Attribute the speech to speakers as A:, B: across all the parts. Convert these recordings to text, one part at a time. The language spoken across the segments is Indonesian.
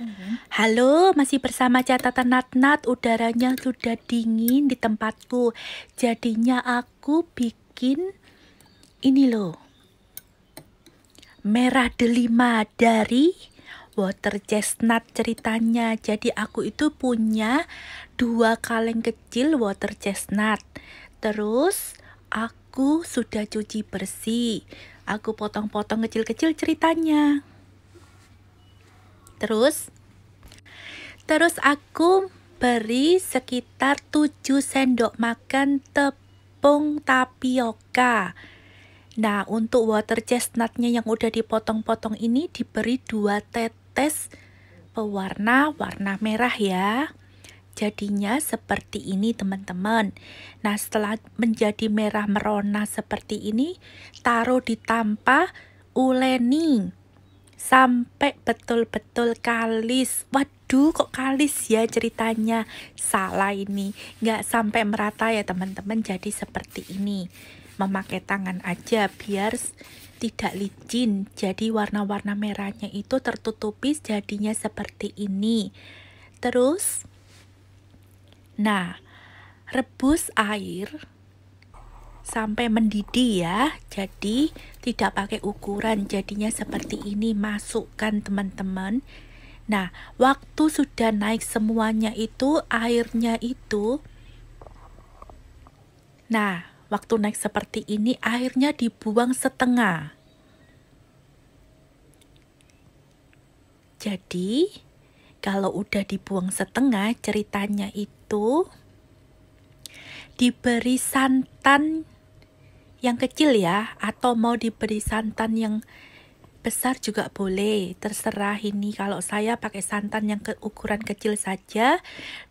A: Mm-hmm. Halo, masih bersama catatan Nat-Nat. Udaranya sudah dingin di tempatku. Jadinya aku bikin ini loh. Merah delima dari water chestnut ceritanya. Jadi aku itu punya dua kaleng kecil water chestnut. Terus aku sudah cuci bersih. Aku potong-potong kecil-kecil ceritanya. Terus terus aku beri sekitar 7 sendok makan tepung tapioka. Nah, untuk water chestnutnya yang udah dipotong-potong ini diberi 2 tetes pewarna warna merah ya jadinya seperti ini teman-teman nah setelah menjadi merah merona seperti ini taruh di tampah uleni sampai betul-betul kalis. Waduh, kok kalis ya ceritanya? Salah ini, nggak sampai merata ya teman-teman. Jadi seperti ini, memakai tangan aja biar tidak licin. Jadi warna-warna merahnya itu tertutupi jadinya seperti ini. Terus, nah, rebus air sampai mendidih ya jadi tidak pakai ukuran jadinya seperti ini masukkan teman-teman nah waktu sudah naik semuanya itu airnya itu nah waktu naik seperti ini airnya dibuang setengah jadi kalau udah dibuang setengah ceritanya itu diberi santan yang kecil ya atau mau diberi santan yang besar juga boleh terserah ini kalau saya pakai santan yang ke ukuran kecil saja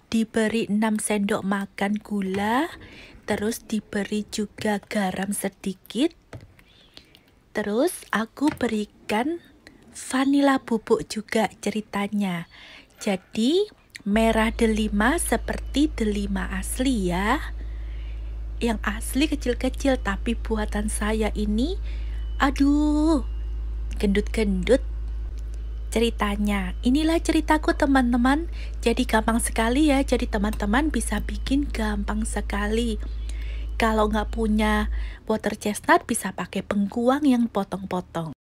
A: diberi 6 sendok makan gula terus diberi juga garam sedikit terus aku berikan vanila bubuk juga ceritanya jadi merah delima seperti delima asli ya yang asli kecil-kecil tapi buatan saya ini aduh gendut-gendut ceritanya. Inilah ceritaku teman-teman. Jadi gampang sekali ya. Jadi teman-teman bisa bikin gampang sekali. Kalau nggak punya water chestnut bisa pakai pengkuang yang potong-potong.